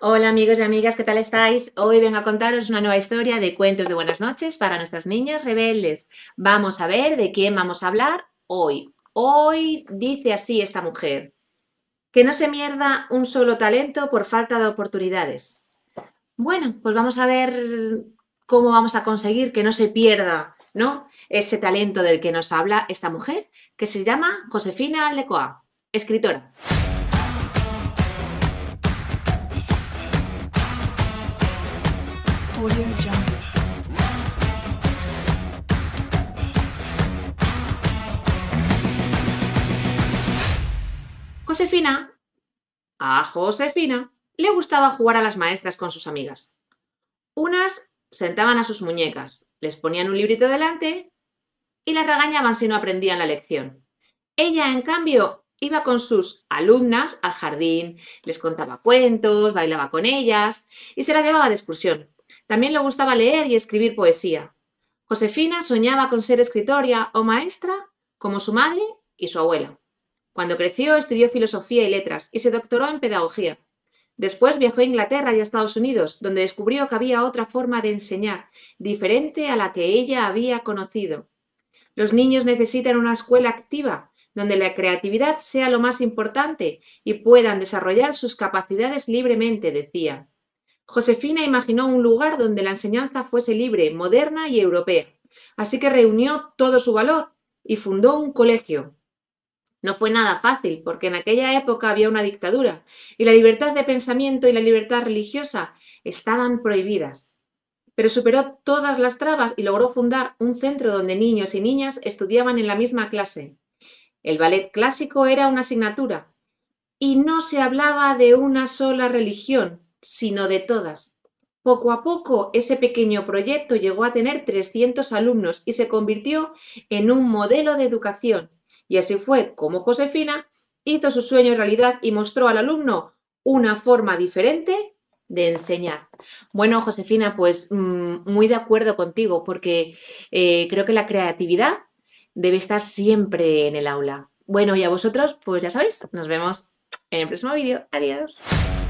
Hola amigos y amigas, ¿qué tal estáis? Hoy vengo a contaros una nueva historia de cuentos de buenas noches para nuestras niñas rebeldes. Vamos a ver de quién vamos a hablar hoy. Hoy dice así esta mujer, que no se mierda un solo talento por falta de oportunidades. Bueno, pues vamos a ver cómo vamos a conseguir que no se pierda, ¿no? Ese talento del que nos habla esta mujer, que se llama Josefina Aldecoa, escritora. Josefina, a Josefina, le gustaba jugar a las maestras con sus amigas. Unas sentaban a sus muñecas, les ponían un librito delante y las regañaban si no aprendían la lección. Ella, en cambio, iba con sus alumnas al jardín, les contaba cuentos, bailaba con ellas y se las llevaba de excursión. También le gustaba leer y escribir poesía. Josefina soñaba con ser escritora o maestra como su madre y su abuela. Cuando creció estudió filosofía y letras y se doctoró en pedagogía. Después viajó a Inglaterra y a Estados Unidos, donde descubrió que había otra forma de enseñar, diferente a la que ella había conocido. Los niños necesitan una escuela activa, donde la creatividad sea lo más importante y puedan desarrollar sus capacidades libremente, decía. Josefina imaginó un lugar donde la enseñanza fuese libre, moderna y europea. Así que reunió todo su valor y fundó un colegio. No fue nada fácil, porque en aquella época había una dictadura y la libertad de pensamiento y la libertad religiosa estaban prohibidas. Pero superó todas las trabas y logró fundar un centro donde niños y niñas estudiaban en la misma clase. El ballet clásico era una asignatura y no se hablaba de una sola religión, sino de todas. Poco a poco, ese pequeño proyecto llegó a tener 300 alumnos y se convirtió en un modelo de educación. Y así fue como Josefina hizo su sueño realidad y mostró al alumno una forma diferente de enseñar. Bueno, Josefina, pues mm, muy de acuerdo contigo, porque eh, creo que la creatividad debe estar siempre en el aula. Bueno, y a vosotros, pues ya sabéis, nos vemos en el próximo vídeo. Adiós.